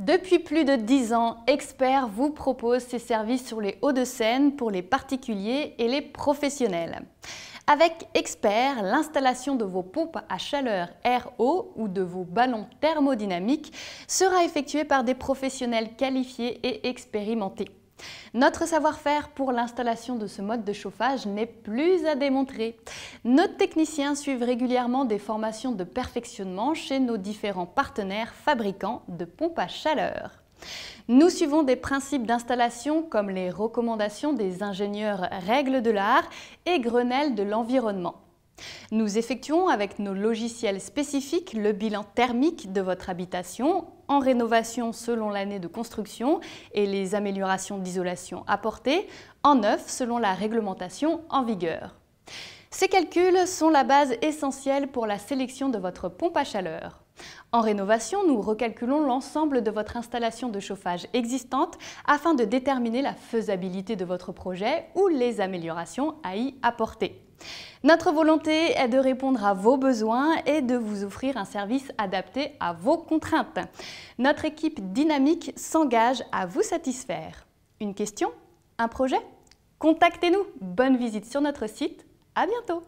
Depuis plus de 10 ans, Expert vous propose ses services sur les Hauts-de-Seine pour les particuliers et les professionnels. Avec Expert, l'installation de vos pompes à chaleur air eau ou de vos ballons thermodynamiques sera effectuée par des professionnels qualifiés et expérimentés. Notre savoir-faire pour l'installation de ce mode de chauffage n'est plus à démontrer. Nos techniciens suivent régulièrement des formations de perfectionnement chez nos différents partenaires fabricants de pompes à chaleur. Nous suivons des principes d'installation comme les recommandations des ingénieurs Règles de l'art et Grenelle de l'environnement. Nous effectuons avec nos logiciels spécifiques le bilan thermique de votre habitation en rénovation selon l'année de construction et les améliorations d'isolation apportées, en neuf selon la réglementation en vigueur. Ces calculs sont la base essentielle pour la sélection de votre pompe à chaleur. En rénovation, nous recalculons l'ensemble de votre installation de chauffage existante afin de déterminer la faisabilité de votre projet ou les améliorations à y apporter. Notre volonté est de répondre à vos besoins et de vous offrir un service adapté à vos contraintes. Notre équipe dynamique s'engage à vous satisfaire. Une question Un projet Contactez-nous. Bonne visite sur notre site. À bientôt